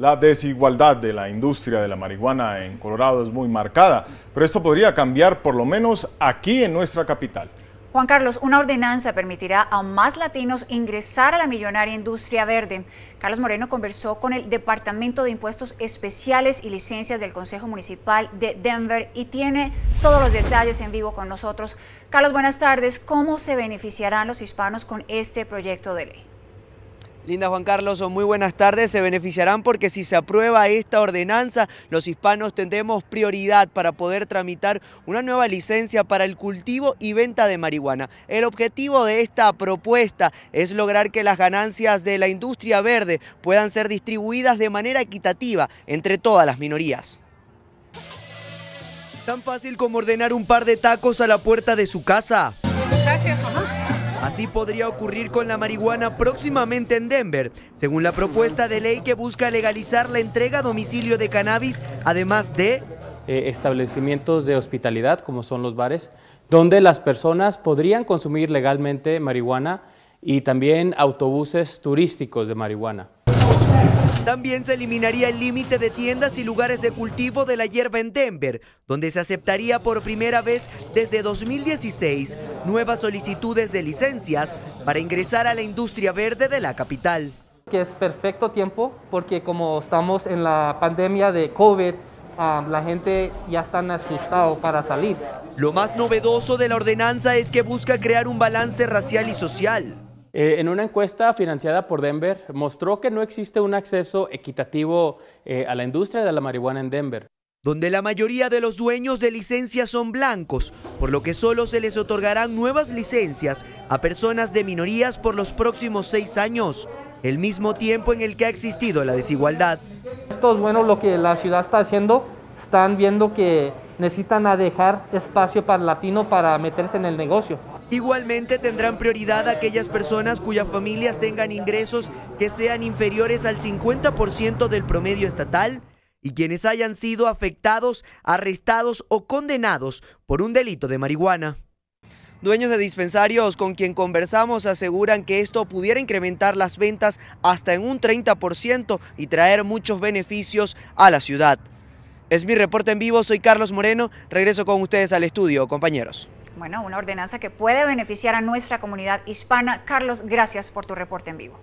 La desigualdad de la industria de la marihuana en Colorado es muy marcada, pero esto podría cambiar por lo menos aquí en nuestra capital. Juan Carlos, una ordenanza permitirá a más latinos ingresar a la millonaria industria verde. Carlos Moreno conversó con el Departamento de Impuestos Especiales y Licencias del Consejo Municipal de Denver y tiene todos los detalles en vivo con nosotros. Carlos, buenas tardes. ¿Cómo se beneficiarán los hispanos con este proyecto de ley? Linda Juan Carlos, muy buenas tardes. Se beneficiarán porque si se aprueba esta ordenanza, los hispanos tendremos prioridad para poder tramitar una nueva licencia para el cultivo y venta de marihuana. El objetivo de esta propuesta es lograr que las ganancias de la industria verde puedan ser distribuidas de manera equitativa entre todas las minorías. ¿Tan fácil como ordenar un par de tacos a la puerta de su casa? Así podría ocurrir con la marihuana próximamente en Denver, según la propuesta de ley que busca legalizar la entrega a domicilio de cannabis, además de eh, establecimientos de hospitalidad, como son los bares, donde las personas podrían consumir legalmente marihuana y también autobuses turísticos de marihuana. También se eliminaría el límite de tiendas y lugares de cultivo de la hierba en Denver, donde se aceptaría por primera vez desde 2016 nuevas solicitudes de licencias para ingresar a la industria verde de la capital. Que es perfecto tiempo porque como estamos en la pandemia de COVID, ah, la gente ya está asustado para salir. Lo más novedoso de la ordenanza es que busca crear un balance racial y social. Eh, en una encuesta financiada por Denver, mostró que no existe un acceso equitativo eh, a la industria de la marihuana en Denver donde la mayoría de los dueños de licencias son blancos, por lo que solo se les otorgarán nuevas licencias a personas de minorías por los próximos seis años, el mismo tiempo en el que ha existido la desigualdad. Esto es bueno lo que la ciudad está haciendo, están viendo que necesitan a dejar espacio para latino para meterse en el negocio. Igualmente tendrán prioridad aquellas personas cuyas familias tengan ingresos que sean inferiores al 50% del promedio estatal y quienes hayan sido afectados, arrestados o condenados por un delito de marihuana. Dueños de dispensarios con quien conversamos aseguran que esto pudiera incrementar las ventas hasta en un 30% y traer muchos beneficios a la ciudad. Es mi reporte en vivo, soy Carlos Moreno, regreso con ustedes al estudio, compañeros. Bueno, una ordenanza que puede beneficiar a nuestra comunidad hispana. Carlos, gracias por tu reporte en vivo.